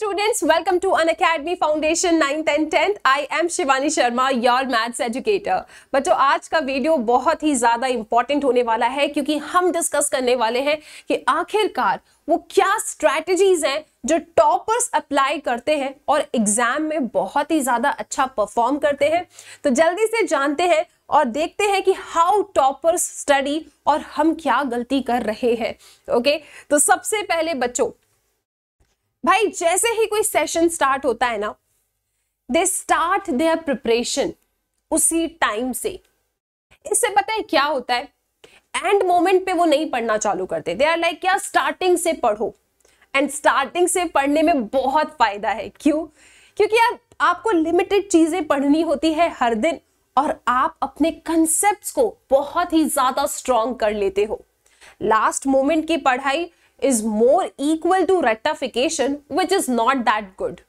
students welcome to an academy foundation 9th and 10th i am shivani sharma your maths educator बच्चों तो आज का video बहुत ही ज्यादा इंपॉर्टेंट होने वाला है क्योंकि हम डिस्कस करने वाले हैं कि आखिरकार वो क्या स्ट्रैटेजीज हैं जो टॉपर्स अप्लाई करते हैं और एग्जाम में बहुत ही ज्यादा अच्छा परफॉर्म करते हैं तो जल्दी से जानते हैं और देखते हैं कि हाउ टॉपर्स स्टडी और हम क्या गलती कर रहे हैं ओके okay? तो सबसे पहले बच्चों भाई जैसे ही कोई सेशन स्टार्ट होता है ना दे स्टार्ट देयर प्रिपरेशन उसी टाइम से इससे पता है क्या होता है एंड मोमेंट पे वो नहीं पढ़ना चालू करते दे आर लाइक क्या स्टार्टिंग से पढ़ो एंड स्टार्टिंग से पढ़ने में बहुत फायदा है क्यों क्योंकि यार आपको लिमिटेड चीजें पढ़नी होती है हर दिन और आप अपने कंसेप्ट को बहुत ही ज्यादा स्ट्रांग कर लेते हो लास्ट मोमेंट की पढ़ाई is more equal to rectification which is not that good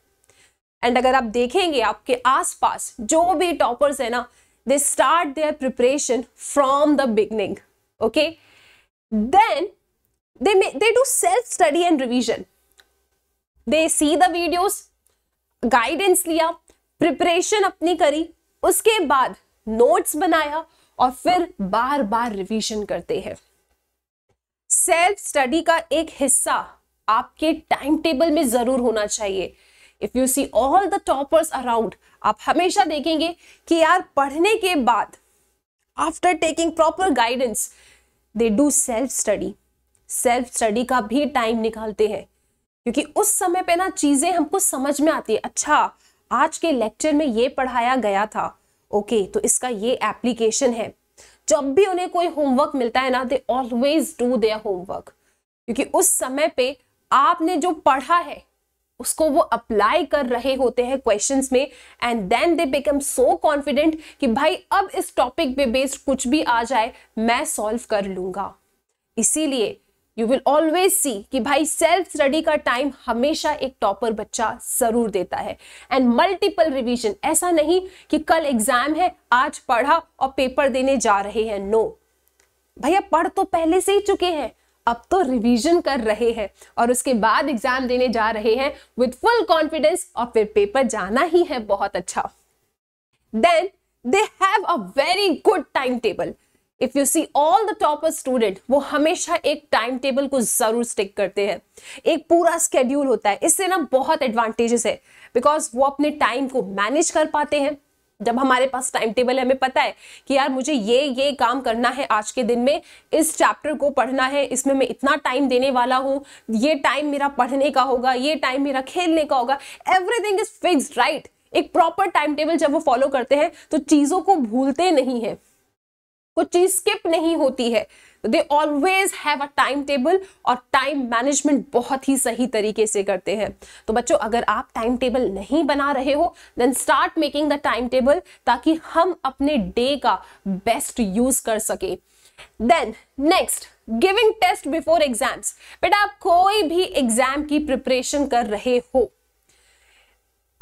and अगर आप देखेंगे आपके आसपास जो भी टॉपर्स है ना they start their preparation from the beginning okay then they may, they do self study and revision they see the videos लिया प्रिपरेशन अपनी करी उसके बाद नोट्स बनाया और फिर बार बार रिविजन करते हैं सेल्फ स्टडी का एक हिस्सा आपके टाइम टेबल में जरूर होना चाहिए if you see all the toppers around आप हमेशा देखेंगे कि यार पढ़ने के बाद after taking proper guidance they do self study self study का भी टाइम निकालते हैं क्योंकि उस समय पे ना चीजें हमको समझ में आती है अच्छा आज के लेक्चर में ये पढ़ाया गया था ओके okay, तो इसका ये एप्लीकेशन है जब भी उन्हें कोई होमवर्क मिलता है ना they always do their homework क्योंकि उस समय पे आपने जो पढ़ा है उसको वो अप्लाई कर रहे होते हैं क्वेश्चंस में and then they become so confident कि भाई अब इस टॉपिक पे बेस्ड कुछ भी आ जाए मैं सॉल्व कर लूंगा इसीलिए यू विल ऑलवेज सी कि भाई सेल्फ स्टडी का टाइम हमेशा एक टॉपर बच्चा जरूर देता है एंड मल्टीपल रिविजन ऐसा नहीं कि कल एग्जाम है आज पढ़ा और पेपर देने जा रहे हैं नो no. भैया पढ़ तो पहले से ही चुके हैं अब तो रिवीजन कर रहे हैं और उसके बाद एग्जाम देने जा रहे हैं विद फुल कॉन्फिडेंस और फिर पेपर जाना ही है बहुत अच्छा then they have a very good time table if you see all the topper student वो हमेशा एक टाइम टेबल को जरूर स्टिक करते हैं एक पूरा स्केड्यूल होता है इससे ना बहुत एडवांटेजेस है बिकॉज वो अपने टाइम को मैनेज कर पाते हैं जब हमारे पास टाइम टेबल है हमें पता है कि यार मुझे ये ये काम करना है आज के दिन में इस चैप्टर को पढ़ना है इसमें मैं इतना टाइम देने वाला हूँ ये टाइम मेरा पढ़ने का होगा ये टाइम मेरा खेलने का होगा एवरीथिंग इज फिक्स राइट एक प्रॉपर टाइम टेबल जब वो फॉलो करते हैं तो चीज़ों को भूलते नहीं है कुछ चीज स्किप नहीं होती है they always have a time table और टाइम मैनेजमेंट बहुत ही सही तरीके से करते हैं तो बच्चों अगर आप टाइम टेबल नहीं बना रहे हो then start making the time table ताकि हम अपने डे का बेस्ट यूज कर सके then next giving test before exams बेटा आप कोई भी एग्जाम की प्रिपरेशन कर रहे हो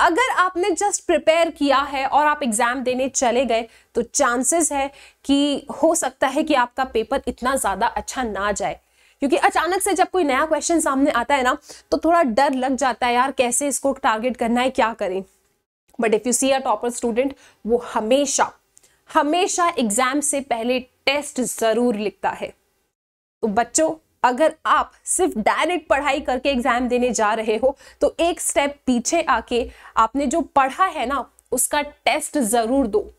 अगर आपने जस्ट प्रिपेयर किया है और आप एग्ज़ाम देने चले गए तो चांसेस है कि हो सकता है कि आपका पेपर इतना ज़्यादा अच्छा ना जाए क्योंकि अचानक से जब कोई नया क्वेश्चन सामने आता है ना तो थोड़ा डर लग जाता है यार कैसे इसको टारगेट करना है क्या करें but if you see a topper student वो हमेशा हमेशा एग्ज़ाम से पहले टेस्ट ज़रूर लिखता है तो बच्चों अगर आप सिर्फ डायरेक्ट पढ़ाई करके एग्जाम देने जा रहे हो तो एक स्टेप पीछे आके आपने जो पढ़ा है ना उसका टेस्ट जरूर दो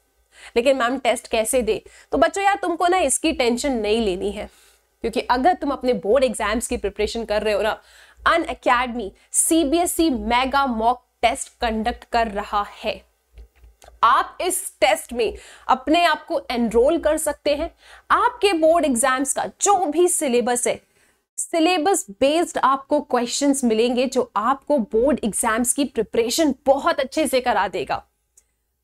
लेकिन मैम टेस्ट कैसे दे तो बच्चों यार तुमको ना इसकी टेंशन नहीं लेनी है क्योंकि अगर तुम अपने बोर्ड एग्जाम्स की प्रिपरेशन कर रहे हो ना Unacademy CBSE mega mock test conduct कर रहा है आप इस टेस्ट में अपने आप को एनरोल कर सकते हैं आपके बोर्ड एग्जाम्स का जो भी सिलेबस है सिलेबस बेस्ड आपको क्वेश्चंस मिलेंगे जो आपको बोर्ड एग्जाम्स की प्रिपरेशन बहुत अच्छे से करा देगा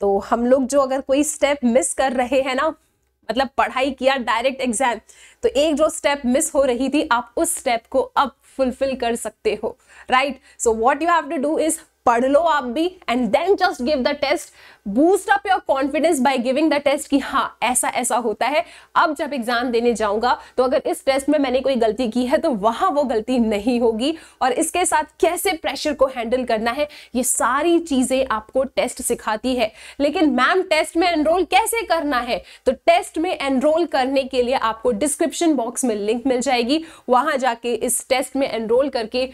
तो हम लोग जो अगर कोई स्टेप मिस कर रहे हैं ना मतलब पढ़ाई किया डायरेक्ट एग्जाम तो एक जो स्टेप मिस हो रही थी आप उस स्टेप को अब फुलफिल कर सकते हो right so what you have to do is पढ़ लो आप भी and then just give the test boost up your confidence by giving the test कि हाँ ऐसा ऐसा होता है अब जब एग्जाम देने जाऊंगा तो अगर इस टेस्ट में मैंने कोई गलती की है तो वहां वो गलती नहीं होगी और इसके साथ कैसे प्रेशर को हैंडल करना है ये सारी चीजें आपको टेस्ट सिखाती है लेकिन मैम टेस्ट में एनरोल कैसे करना है तो टेस्ट में एनरोल करने के लिए आपको डिस्क्रिप्शन बॉक्स में लिंक मिल जाएगी वहां जाके इस टेस्ट में एनरोल करके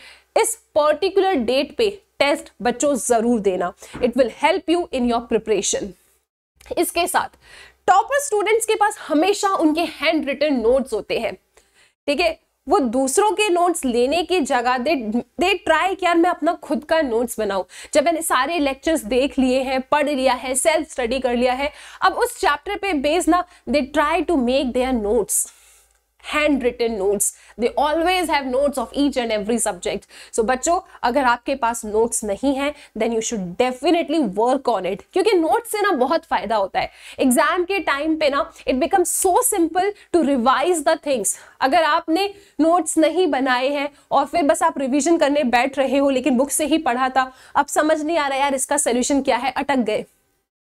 इस पर्टिकुलर डेट पे टेस्ट बच्चों ज़रूर देना it will help you in your preparation इसके साथ टॉपर स्टूडेंट्स के पास हमेशा उनके हैंड रिटन नोट्स होते हैं ठीक है वो दूसरों के नोट्स लेने की जगह दे दे ट्राई कि यार मैं अपना खुद का नोट्स बनाऊं जब मैंने सारे लेक्चर्स देख लिए हैं पढ़ लिया है सेल्फ स्टडी कर लिया है अब उस चैप्टर पे बेस ना they try to make their notes hand notes they always have notes of each and every subject so बच्चों अगर आपके पास नोट्स नहीं है then you should definitely work on it क्योंकि नोट्स से ना बहुत फायदा होता है एग्जाम के टाइम पे ना it become so simple to revise the things अगर आपने नोट्स नहीं बनाए हैं और फिर बस आप रिविजन करने बैठ रहे हो लेकिन बुक से ही पढ़ा था अब समझ नहीं आ रहा यार इसका सोल्यूशन क्या है अटक गए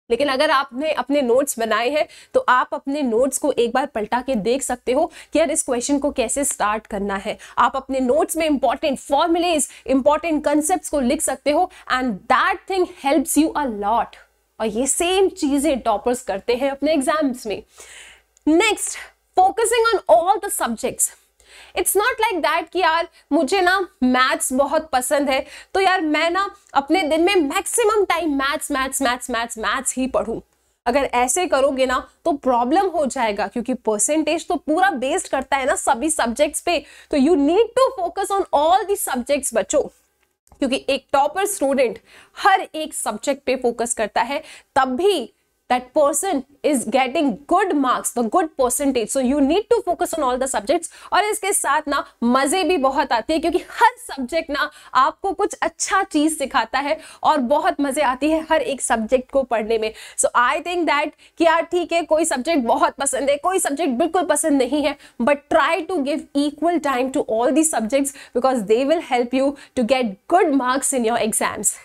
लेकिन अगर आपने अपने नोट्स बनाए हैं तो आप अपने नोट्स को एक बार पलटा के देख सकते हो कि यार इस क्वेश्चन को कैसे स्टार्ट करना है आप अपने नोट्स में इंपॉर्टेंट फॉर्मुलेज इंपॉर्टेंट कंसेप्ट को लिख सकते हो and that thing helps you a lot और ये सेम चीजें टॉपर्स करते हैं अपने एग्जाम्स में next focusing on all the subjects it's not like that कि यार मुझे ना मैथ्स बहुत पसंद है तो यार मैं ना अपने दिन में maximum time maths maths maths maths maths ही पढ़ूँ अगर ऐसे करोगे ना तो प्रॉब्लम हो जाएगा क्योंकि परसेंटेज तो पूरा बेस्ड करता है ना सभी सब्जेक्ट्स पे तो you need to focus on all the subjects बच्चों क्योंकि एक टॉपर स्टूडेंट हर एक सब्जेक्ट पे फोकस करता है तब भी that person is getting good marks the good percentage so you need to focus on all the subjects और इसके साथ ना मजे भी बहुत आते हैं क्योंकि हर सब्जेक्ट ना आपको कुछ अच्छा चीज सिखाता है और बहुत मजे आती है हर एक सब्जेक्ट को पढ़ने में सो आई थिंक दैट कि यार ठीक है कोई सब्जेक्ट बहुत पसंद है कोई सब्जेक्ट बिल्कुल पसंद नहीं है but try to give equal time to all the subjects because they will help you to get good marks in your exams